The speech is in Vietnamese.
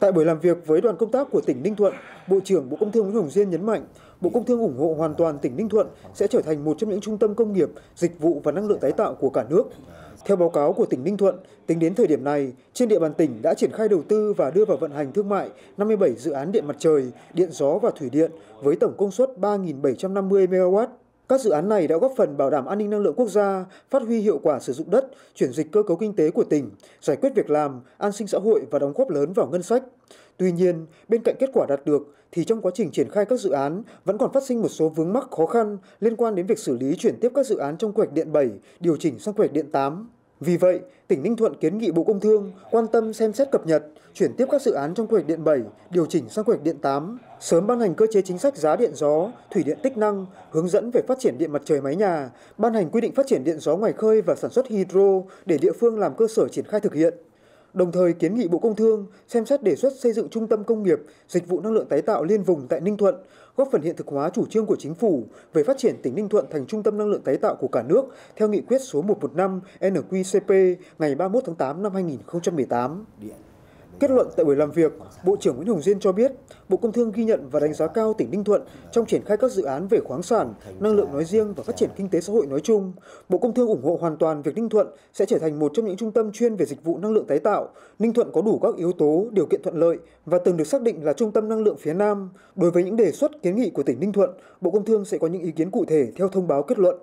Tại buổi làm việc với đoàn công tác của tỉnh Ninh Thuận, Bộ trưởng Bộ Công Thương Nguyễn Hồng Diên nhấn mạnh, Bộ Công Thương ủng hộ hoàn toàn tỉnh Ninh Thuận sẽ trở thành một trong những trung tâm công nghiệp, dịch vụ và năng lượng tái tạo của cả nước. Theo báo cáo của tỉnh Ninh Thuận, tính đến thời điểm này, trên địa bàn tỉnh đã triển khai đầu tư và đưa vào vận hành thương mại 57 dự án điện mặt trời, điện gió và thủy điện với tổng công suất 3.750 MW. Các dự án này đã góp phần bảo đảm an ninh năng lượng quốc gia, phát huy hiệu quả sử dụng đất, chuyển dịch cơ cấu kinh tế của tỉnh, giải quyết việc làm, an sinh xã hội và đóng góp lớn vào ngân sách. Tuy nhiên, bên cạnh kết quả đạt được thì trong quá trình triển khai các dự án vẫn còn phát sinh một số vướng mắc khó khăn liên quan đến việc xử lý chuyển tiếp các dự án trong quy hoạch điện 7 điều chỉnh sang quy hoạch điện 8. Vì vậy, tỉnh Ninh Thuận kiến nghị Bộ Công Thương quan tâm xem xét cập nhật, chuyển tiếp các dự án trong quy hoạch điện 7, điều chỉnh sang quy hoạch điện 8, sớm ban hành cơ chế chính sách giá điện gió, thủy điện tích năng, hướng dẫn về phát triển điện mặt trời mái nhà, ban hành quy định phát triển điện gió ngoài khơi và sản xuất hydro để địa phương làm cơ sở triển khai thực hiện đồng thời kiến nghị Bộ Công Thương xem xét đề xuất xây dựng trung tâm công nghiệp dịch vụ năng lượng tái tạo liên vùng tại Ninh Thuận, góp phần hiện thực hóa chủ trương của chính phủ về phát triển tỉnh Ninh Thuận thành trung tâm năng lượng tái tạo của cả nước theo nghị quyết số 115 NQCP ngày 31 tháng 8 năm 2018. Kết luận tại buổi làm việc, Bộ trưởng Nguyễn Hồng Diên cho biết, Bộ Công Thương ghi nhận và đánh giá cao tỉnh Ninh Thuận trong triển khai các dự án về khoáng sản, năng lượng nói riêng và phát triển kinh tế xã hội nói chung. Bộ Công Thương ủng hộ hoàn toàn việc Ninh Thuận sẽ trở thành một trong những trung tâm chuyên về dịch vụ năng lượng tái tạo. Ninh Thuận có đủ các yếu tố, điều kiện thuận lợi và từng được xác định là trung tâm năng lượng phía Nam. Đối với những đề xuất kiến nghị của tỉnh Ninh Thuận, Bộ Công Thương sẽ có những ý kiến cụ thể theo thông báo kết luận.